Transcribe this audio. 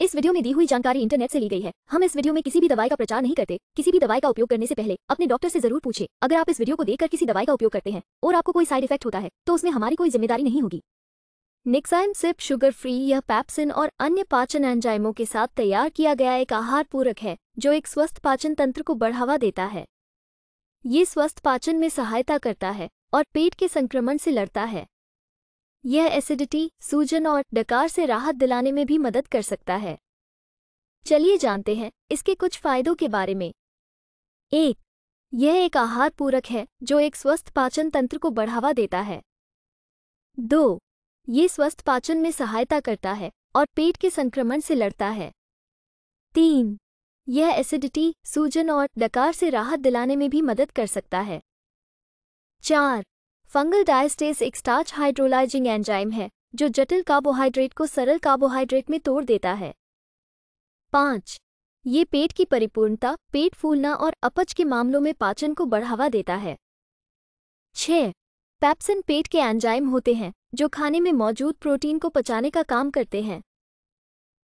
इस वीडियो में दी हुई जानकारी इंटरनेट से ली गई है हम इस वीडियो में किसी भी दवाई का प्रचार नहीं करते किसी भी दवाई का उपयोग करने से पहले अपने डॉक्टर से जरूर पूछे अगर आप इस वीडियो को देखकर किसी दवाई का उपयोग करते हैं और आपको कोई साइड इफेक्ट होता है तो उसमें हमारी कोई जिम्मेदारी नहीं होगी निक्साइम सिप शुगर फ्री यह पैप्सिन और अन्य पाचन एंजाइमों के साथ तैयार किया गया एक आहार पूरक है जो एक स्वस्थ पाचन तंत्र को बढ़ावा देता है ये स्वस्थ पाचन में सहायता करता है और पेट के संक्रमण से लड़ता है यह एसिडिटी सूजन और डकार से राहत दिलाने में भी मदद कर सकता है चलिए जानते हैं इसके कुछ फायदों के बारे में एक यह एक आहार पूरक है जो एक स्वस्थ पाचन तंत्र को बढ़ावा देता है दो ये स्वस्थ पाचन में सहायता करता है और पेट के संक्रमण से लड़ता है तीन यह एसिडिटी सूजन और डकार से राहत दिलाने में भी मदद कर सकता है चार फंगल डायस्टेस एक स्टार्च हाइड्रोलाइजिंग एंजाइम है जो जटिल कार्बोहाइड्रेट को सरल कार्बोहाइड्रेट में तोड़ देता है पाँच ये पेट की परिपूर्णता पेट फूलना और अपच के मामलों में पाचन को बढ़ावा देता है छ पैप्सिन पेट के एंजाइम होते हैं जो खाने में मौजूद प्रोटीन को पचाने का काम करते हैं